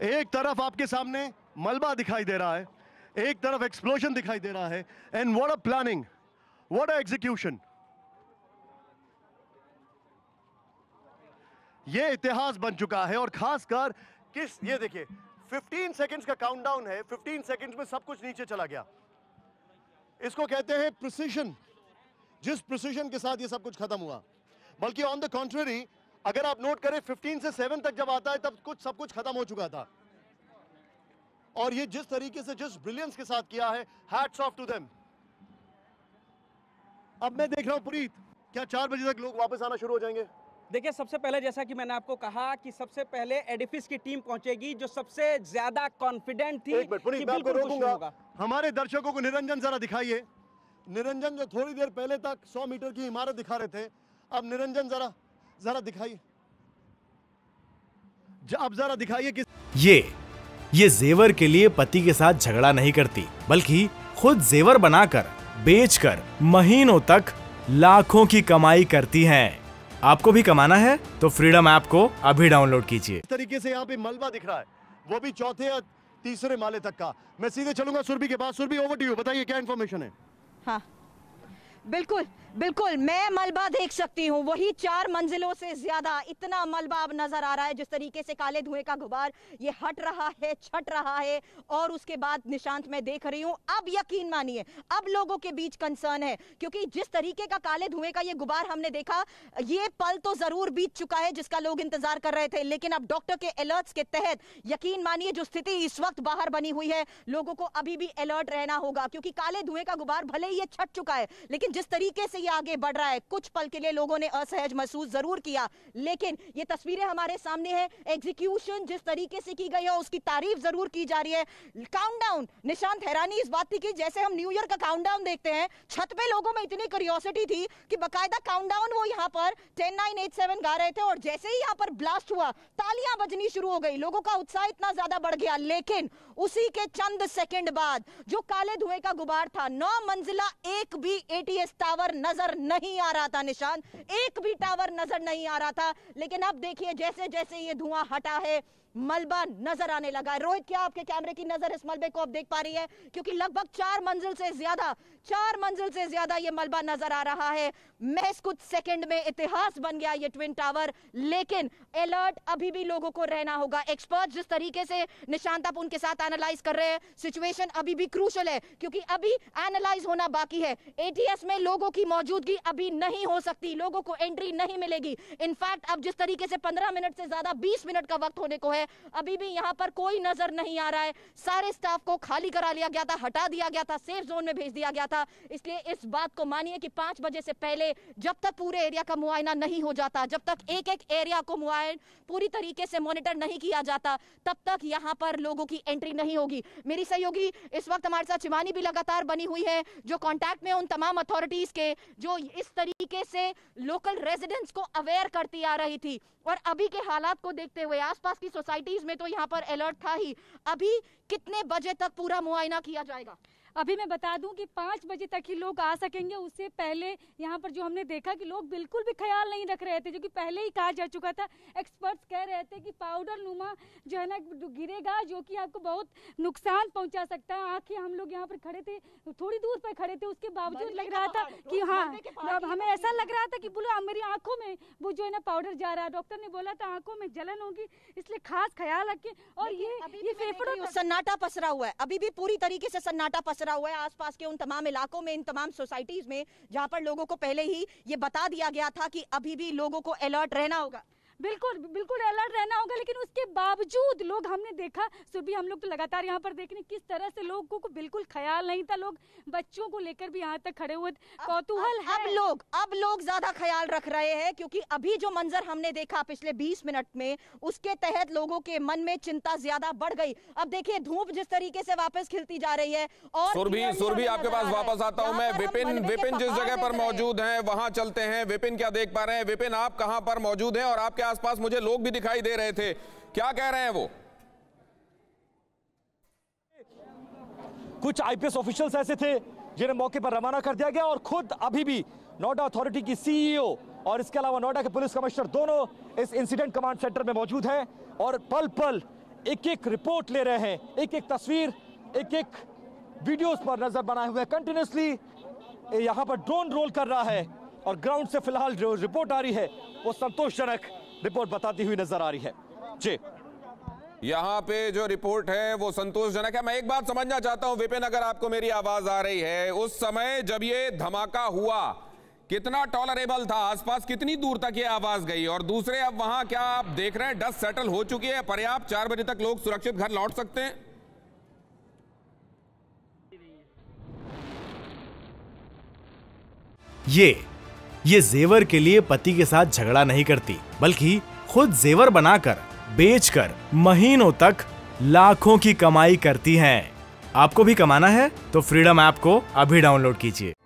एक तरफ आपके सामने मलबा दिखाई दे रहा है एक तरफ एक्सप्लोजन दिखाई दे रहा है and what a planning what a execution ये इतिहास बन चुका है और खासकर किस ये देखिए 15 सेकंड्स का काउंटडाउन है 15 सेकंड्स में सब कुछ नीचे चला गया इसको कहते हैं प्रिसिशन जिस प्रिसिशन के साथ ये सब कुछ खत्म हुआ बल्कि ऑन द कॉन्ट्ररी अगर आप नोट करें 15 से 7 तक जब आता है तब कुछ सब कुछ खत्म हो चुका था और ये जिस तरीके से जिस ब्रिलियंस के साथ किया है हैट्स ऑफ टू देम अब मैं देख रहा हूं पुरीत क्या चार बजे तक लोग वापस आना शुरू हो जाएंगे देखिए सबसे पहले जैसा कि मैंने आपको कहा कि सबसे पहले एडिफिस की टीम पहुंचेगी जो सबसे ज्यादा कॉन्फिडेंट थी कि हमारे दर्शकों को निरंजन जरा दिखाइए निरंजन जो थोड़ी देर पहले तक 100 मीटर की इमारत दिखा रहे थे अब निरंजन जरा जरा दिखाइए आप जरा दिखाइए किस ये ये जेवर के लिए पति के साथ झगड़ा नहीं करती बल्कि खुद जेवर बनाकर बेचकर महीनों तक लाखों की कमाई करती हैं। आपको भी कमाना है तो फ्रीडम ऐप को अभी डाउनलोड कीजिए इस तरीके से यहाँ पे मलबा दिख रहा है वो भी चौथे या तीसरे माले तक का मैं सीधे चलूंगा सुरभि के पास सुरभि ओवर टू यू बताइए क्या इन्फॉर्मेशन है हाँ बिल्कुल बिल्कुल मैं मलबा देख सकती हूँ वही चार मंजिलों से ज्यादा इतना मलबा अब नजर आ रहा है जिस तरीके से काले धुएं का गुबार ये हट रहा है छट रहा है और उसके बाद निशांत मैं देख रही हूँ अब यकीन मानिए अब लोगों के बीच कंसर्न है क्योंकि जिस तरीके का काले धुएं का ये गुबार हमने देखा ये पल तो जरूर बीत चुका है जिसका लोग इंतजार कर रहे थे लेकिन अब डॉक्टर के अलर्ट्स के तहत यकीन मानिए जो स्थिति इस वक्त बाहर बनी हुई है लोगों को अभी भी अलर्ट रहना होगा क्योंकि काले धुएं का गुबार भले ही ये छट चुका है लेकिन जिस तरीके से ये आगे बढ़ रहा है कुछ पल के लिए लोगों ने असहज महसूस जरूर किया लेकिन ये तस्वीरें हमारे सामने हैं एग्जीक्यूशन जिस तरीके से की गई है उसकी तारीफ जरूर की जा रही है काउंटडाउन निशांत हैरानी इस बात की जैसे हम न्यू ईयर का काउंटडाउन देखते हैं छत पे लोगों में इतनी क्यूरियोसिटी थी कि बाकायदा काउंटडाउन वो यहाँ पर टेन नाइन एट सेवन गा रहे थे और जैसे ही यहाँ पर ब्लास्ट हुआ तालियां बजनी शुरू हो गई लोगों का उत्साह इतना ज्यादा बढ़ गया लेकिन उसी के चंद सेकेंड बाद जो काले धुएं का गुबार था नौ मंजिला एक भी एटीएम आईएस टावर नजर नहीं आ रहा था निशान एक भी टावर नजर नहीं आ रहा था लेकिन अब देखिए जैसे जैसे ये धुआं हटा है मलबा नजर आने लगा है रोहित क्या आपके कैमरे की नजर इस मलबे को आप देख पा रही है क्योंकि लगभग चार मंजिल से ज्यादा चार मंजिल से ज्यादा ये मलबा नजर आ रहा है महज कुछ सेकंड में इतिहास बन गया ये ट्विन टावर लेकिन अलर्ट अभी भी लोगों को रहना होगा एक्सपर्ट जिस तरीके से निशांताप उनके साथ एनालाइज कर रहे हैं सिचुएशन अभी भी क्रूशल है क्योंकि अभी एनालाइज होना बाकी है एटीएस में लोगों की मौजूदगी अभी नहीं हो सकती लोगों को एंट्री नहीं मिलेगी इनफैक्ट अब जिस तरीके से पंद्रह मिनट से ज्यादा बीस मिनट का वक्त होने को है है अभी भी यहाँ पर कोई नजर नहीं आ रहा है सारे स्टाफ को खाली करा लिया गया था हटा दिया गया था सेफ जोन में भेज दिया गया था इसलिए इस बात को मानिए कि पांच बजे से पहले जब तक पूरे एरिया का मुआयना नहीं हो जाता जब तक एक एक एरिया को मुआयन पूरी तरीके से मॉनिटर नहीं किया जाता तब तक यहाँ पर लोगों की एंट्री नहीं होगी मेरी सहयोगी इस वक्त हमारे साथ शिवानी भी लगातार बनी हुई है जो कॉन्टैक्ट में उन तमाम अथॉरिटीज के जो इस तरीके से लोकल रेजिडेंट्स को अवेयर करती आ रही थी और अभी के हालात को देखते हुए आसपास की सोसाइटी सोसाइटीज में तो यहाँ पर अलर्ट था ही अभी कितने बजे तक पूरा मुआयना किया जाएगा अभी मैं बता दूं कि पाँच बजे तक ही लोग आ सकेंगे उससे पहले यहाँ पर जो हमने देखा कि लोग बिल्कुल भी ख्याल नहीं रख रहे थे जो कि पहले ही कहा जा चुका था एक्सपर्ट्स कह रहे थे कि पाउडर नुमा जो है ना गिरेगा जो कि आपको बहुत नुकसान पहुँचा सकता है आँखें हम लोग यहाँ पर खड़े थे थोड़ी दूर पर खड़े थे उसके बावजूद हाँ, लग रहा था कि हाँ हमें ऐसा लग रहा था कि बोलो मेरी आँखों में वो जो है ना पाउडर जा रहा है डॉक्टर ने बोला था आँखों में जलन होगी इसलिए खास ख्याल रखें और ये ये फेफड़ों सन्नाटा पसरा हुआ है अभी भी पूरी तरीके से सन्नाटा पसरा पसरा हुआ है आसपास के उन तमाम इलाकों में इन तमाम सोसाइटीज़ में जहां पर लोगों को पहले ही ये बता दिया गया था कि अभी भी लोगों को अलर्ट रहना होगा बिल्कुल बिल्कुल अलर्ट रहना होगा लेकिन उसके बावजूद लोग हमने देखा सुबह हम लोग तो लगातार यहाँ पर देखने किस तरह से लोगों को बिल्कुल ख्याल नहीं था लोग बच्चों को लेकर भी यहाँ तक खड़े हुए कौतूहल अब, अब लोग अब लोग ज्यादा ख्याल रख रहे हैं क्योंकि अभी जो मंजर हमने देखा पिछले बीस मिनट में उसके तहत लोगों के मन में चिंता ज्यादा बढ़ गई अब देखिए धूप जिस तरीके से वापस खिलती जा रही है और सुरभि सुरभि आपके पास वापस आता हूँ मैं विपिन विपिन जिस जगह पर मौजूद है वहां चलते हैं विपिन क्या देख पा रहे हैं विपिन आप कहाँ पर मौजूद है और आप क्या आसपास मुझे लोग भी दिखाई दे रहे थे क्या कह रहे हैं वो कुछ आईपीएस ऑफिशियल्स ऐसे थे जिन्हें मौके पर रवाना कर दिया गया और खुद अभी भी नोएडा अथॉरिटी की सीईओ e और इसके अलावा नोएडा के पुलिस कमिश्नर दोनों इस इंसिडेंट कमांड सेंटर में मौजूद हैं और पल पल एक एक रिपोर्ट ले रहे हैं एक एक तस्वीर एक एक वीडियोस पर नजर बनाए हुए हैं कंटिन्यूसली यहाँ पर ड्रोन रोल कर रहा है और ग्राउंड से फिलहाल जो रिपोर्ट आ रही है वो संतोषजनक रिपोर्ट बताती हुई नजर आ रही है जी यहाँ पे जो रिपोर्ट है वो संतोषजनक है मैं एक बात समझना चाहता हूं विपिन अगर आपको मेरी आवाज आ रही है उस समय जब ये धमाका हुआ कितना टॉलरेबल था आसपास कितनी दूर तक ये आवाज गई और दूसरे अब वहां क्या आप देख रहे हैं डस्ट सेटल हो चुकी है पर्याप्त चार बजे तक लोग सुरक्षित घर लौट सकते हैं ये ये जेवर के लिए पति के साथ झगड़ा नहीं करती बल्कि खुद जेवर बनाकर बेचकर महीनों तक लाखों की कमाई करती हैं। आपको भी कमाना है तो फ्रीडम ऐप को अभी डाउनलोड कीजिए